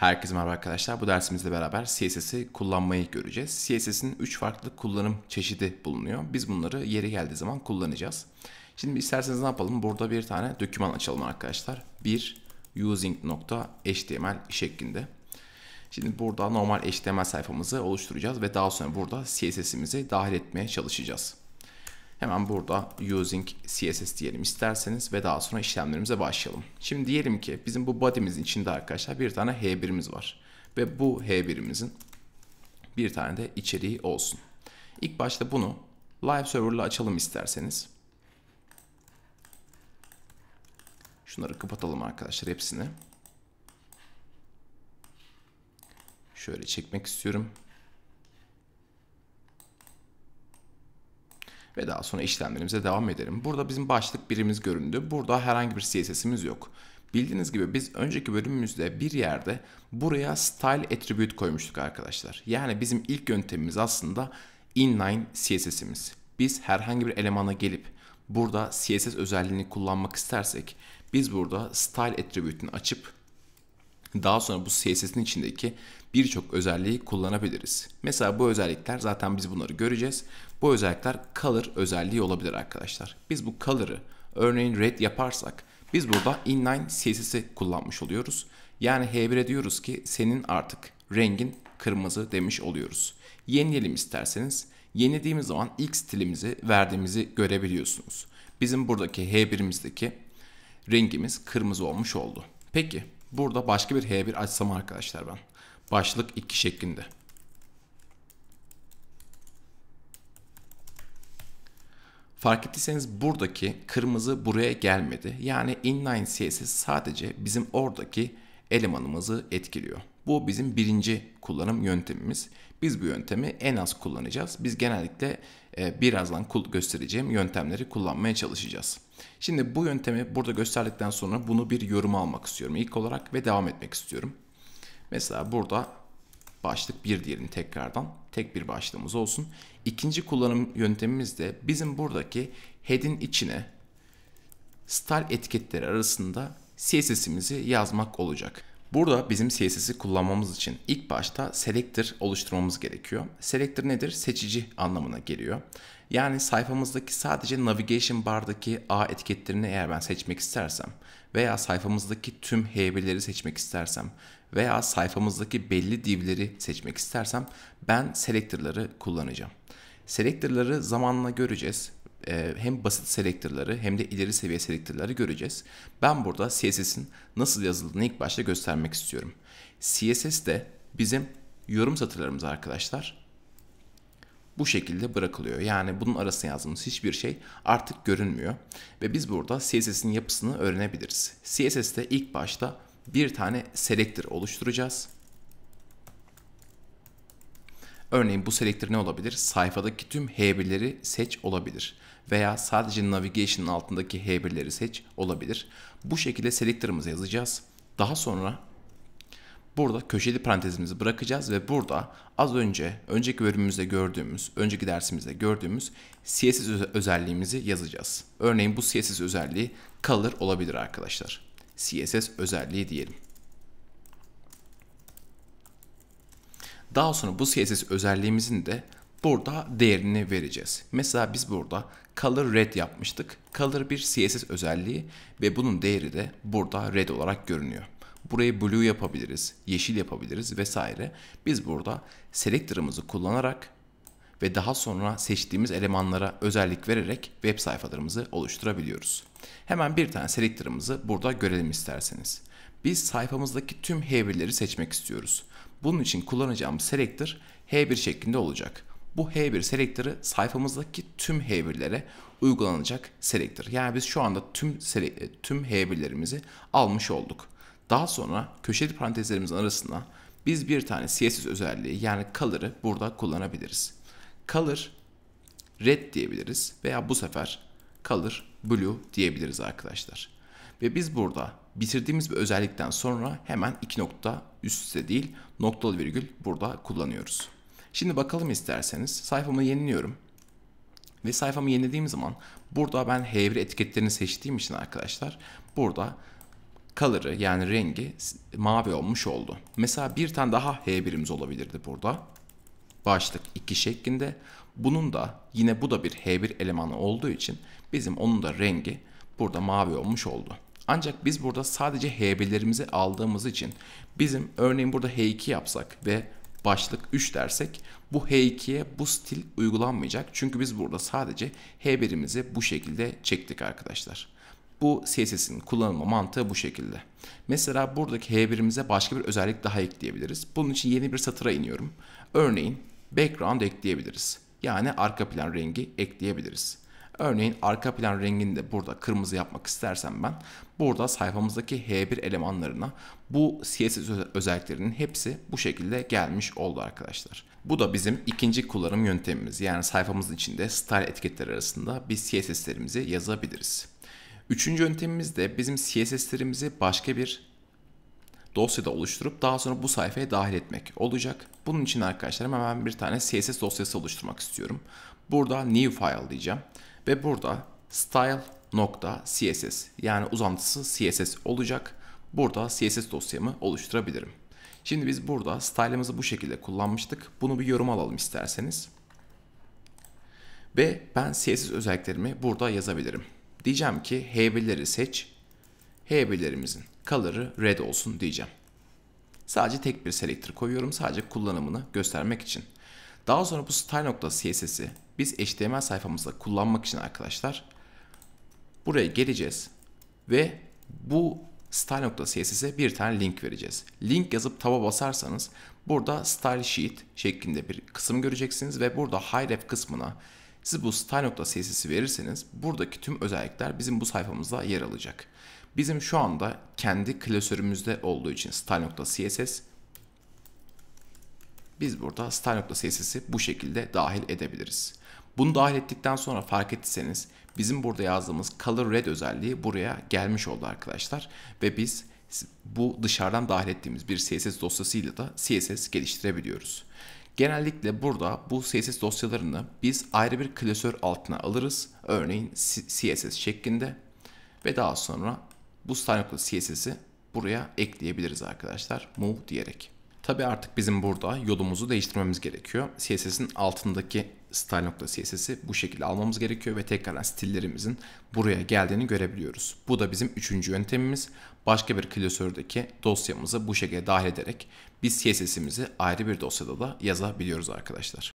Herkese merhaba arkadaşlar. Bu dersimizle beraber CSS'i kullanmayı göreceğiz. CSS'in 3 farklı kullanım çeşidi bulunuyor. Biz bunları yeri geldiği zaman kullanacağız. Şimdi isterseniz ne yapalım? Burada bir tane döküman açalım arkadaşlar. Bir using.html şeklinde. Şimdi burada normal HTML sayfamızı oluşturacağız ve daha sonra burada CSS'imizi dahil etmeye çalışacağız. Hemen burada using CSS diyelim isterseniz ve daha sonra işlemlerimize başlayalım. Şimdi diyelim ki bizim bu body'mizin içinde arkadaşlar bir tane H1'imiz var. Ve bu H1'imizin bir tane de içeriği olsun. İlk başta bunu live server ile açalım isterseniz. Şunları kapatalım arkadaşlar hepsini. Şöyle çekmek istiyorum. ve daha sonra işlemlerimize devam edelim. Burada bizim başlık birimiz göründü. Burada herhangi bir CSS'imiz yok. Bildiğiniz gibi biz önceki bölümümüzde bir yerde buraya style attribute koymuştuk arkadaşlar. Yani bizim ilk yöntemimiz aslında inline CSS'imiz. Biz herhangi bir elemana gelip burada CSS özelliğini kullanmak istersek biz burada style attribute'ini açıp daha sonra bu CSS'in içindeki birçok özelliği kullanabiliriz. Mesela bu özellikler zaten biz bunları göreceğiz. Bu özellikler color özelliği olabilir arkadaşlar. Biz bu color'ı örneğin red yaparsak biz burada inline CSS'i kullanmış oluyoruz. Yani H1'e diyoruz ki senin artık rengin kırmızı demiş oluyoruz. Yenileyelim isterseniz. Yenilediğimiz zaman ilk stilimizi verdiğimizi görebiliyorsunuz. Bizim buradaki H1'imizdeki rengimiz kırmızı olmuş oldu. Peki Burada başka bir H1 açsam arkadaşlar ben. Başlık 2 şeklinde. Fark ettiyseniz buradaki kırmızı buraya gelmedi. Yani inline CSS sadece bizim oradaki elemanımızı etkiliyor. Bu bizim birinci kullanım yöntemimiz. Biz bu yöntemi en az kullanacağız. Biz genellikle e, birazdan göstereceğim yöntemleri kullanmaya çalışacağız. Şimdi bu yöntemi burada gösterdikten sonra bunu bir yoruma almak istiyorum ilk olarak ve devam etmek istiyorum. Mesela burada başlık bir diyelim tekrardan. Tek bir başlığımız olsun. İkinci kullanım yöntemimiz de bizim buradaki head'in içine style etiketleri arasında CSS'imizi yazmak olacak. Burada bizim CSS'i kullanmamız için ilk başta selector oluşturmamız gerekiyor. Selector nedir? Seçici anlamına geliyor. Yani sayfamızdaki sadece navigation bardaki A etiketlerini eğer ben seçmek istersem veya sayfamızdaki tüm heybeleri seçmek istersem veya sayfamızdaki belli divleri seçmek istersem ben selector'ları kullanacağım. Selector'ları zamanla göreceğiz. Ee, hem basit selector'ları hem de ileri seviye selector'ları göreceğiz. Ben burada CSS'in nasıl yazıldığını ilk başta göstermek istiyorum. CSS de bizim yorum satırlarımız arkadaşlar bu şekilde bırakılıyor. Yani bunun arasına yazdığımız hiçbir şey artık görünmüyor ve biz burada CSS'in yapısını öğrenebiliriz. CSS'te ilk başta bir tane selector oluşturacağız. Örneğin bu selector ne olabilir? Sayfadaki tüm H1'leri seç olabilir veya sadece navigation'ın altındaki H1'leri seç olabilir. Bu şekilde selector'ımızı yazacağız. Daha sonra Burada köşeli parantezimizi bırakacağız ve burada az önce önceki bölümümüzde gördüğümüz, önceki dersimizde gördüğümüz CSS özelliğimizi yazacağız. Örneğin bu CSS özelliği color olabilir arkadaşlar. CSS özelliği diyelim. Daha sonra bu CSS özelliğimizin de burada değerini vereceğiz. Mesela biz burada color red yapmıştık. Color bir CSS özelliği ve bunun değeri de burada red olarak görünüyor. Burayı blue yapabiliriz, yeşil yapabiliriz vesaire. Biz burada selector'ımızı kullanarak ve daha sonra seçtiğimiz elemanlara özellik vererek web sayfalarımızı oluşturabiliyoruz. Hemen bir tane selector'ımızı burada görelim isterseniz. Biz sayfamızdaki tüm H1'leri seçmek istiyoruz. Bunun için kullanacağımız selector H1 şeklinde olacak. Bu H1 selector'ı sayfamızdaki tüm H1'lere uygulanacak selector. Yani biz şu anda tüm tüm H1'lerimizi almış olduk. Daha sonra köşeli parantezlerimizin arasına biz bir tane CSS özelliği yani color'ı burada kullanabiliriz. Color red diyebiliriz veya bu sefer color blue diyebiliriz arkadaşlar. Ve biz burada bitirdiğimiz bir özellikten sonra hemen iki nokta üst üste değil noktalı virgül burada kullanıyoruz. Şimdi bakalım isterseniz sayfamı yeniliyorum. Ve sayfamı yenilediğim zaman burada ben hevri etiketlerini seçtiğim için arkadaşlar burada color'ı yani rengi mavi olmuş oldu. Mesela bir tane daha H birimiz olabilirdi burada. Başlık 2 şeklinde. Bunun da yine bu da bir H1 elemanı olduğu için bizim onun da rengi burada mavi olmuş oldu. Ancak biz burada sadece H1'lerimizi aldığımız için bizim örneğin burada H2 yapsak ve başlık 3 dersek bu H2'ye bu stil uygulanmayacak. Çünkü biz burada sadece H1'imizi bu şekilde çektik arkadaşlar. Bu CSS'in kullanılma mantığı bu şekilde. Mesela buradaki H1'imize başka bir özellik daha ekleyebiliriz. Bunun için yeni bir satıra iniyorum. Örneğin background ekleyebiliriz. Yani arka plan rengi ekleyebiliriz. Örneğin arka plan rengini de burada kırmızı yapmak istersem ben burada sayfamızdaki H1 elemanlarına bu CSS özelliklerinin hepsi bu şekilde gelmiş oldu arkadaşlar. Bu da bizim ikinci kullanım yöntemimiz. Yani sayfamızın içinde style etiketleri arasında biz CSS'lerimizi yazabiliriz. Üçüncü yöntemimiz de bizim CSS'lerimizi başka bir dosyada oluşturup daha sonra bu sayfaya dahil etmek olacak. Bunun için arkadaşlar hemen bir tane CSS dosyası oluşturmak istiyorum. Burada new file diyeceğim ve burada style.css yani uzantısı CSS olacak. Burada CSS dosyamı oluşturabilirim. Şimdi biz burada style'ımızı bu şekilde kullanmıştık. Bunu bir yorum alalım isterseniz. Ve ben CSS özelliklerimi burada yazabilirim. Diyeceğim ki heybeleri seç. Heybelerimizin color'ı red olsun diyeceğim. Sadece tek bir selector koyuyorum sadece kullanımını göstermek için. Daha sonra bu style.css'i biz HTML sayfamızda kullanmak için arkadaşlar buraya geleceğiz ve bu style.css'e bir tane link vereceğiz. Link yazıp taba basarsanız burada style sheet şeklinde bir kısım göreceksiniz ve burada href kısmına siz bu style.css'i verirseniz buradaki tüm özellikler bizim bu sayfamızda yer alacak. Bizim şu anda kendi klasörümüzde olduğu için style.css biz burada style.css'i bu şekilde dahil edebiliriz. Bunu dahil ettikten sonra fark ettiyseniz bizim burada yazdığımız color red özelliği buraya gelmiş oldu arkadaşlar. Ve biz bu dışarıdan dahil ettiğimiz bir CSS dosyasıyla da CSS geliştirebiliyoruz. Genellikle burada bu CSS dosyalarını biz ayrı bir klasör altına alırız. Örneğin CSS şeklinde ve daha sonra bu style.css'i buraya ekleyebiliriz arkadaşlar move diyerek. Tabi artık bizim burada yolumuzu değiştirmemiz gerekiyor. CSS'in altındaki style.css'i bu şekilde almamız gerekiyor ve tekrardan stillerimizin buraya geldiğini görebiliyoruz. Bu da bizim üçüncü yöntemimiz. Başka bir klasördeki dosyamızı bu şekilde dahil ederek biz CSS'imizi ayrı bir dosyada da yazabiliyoruz arkadaşlar.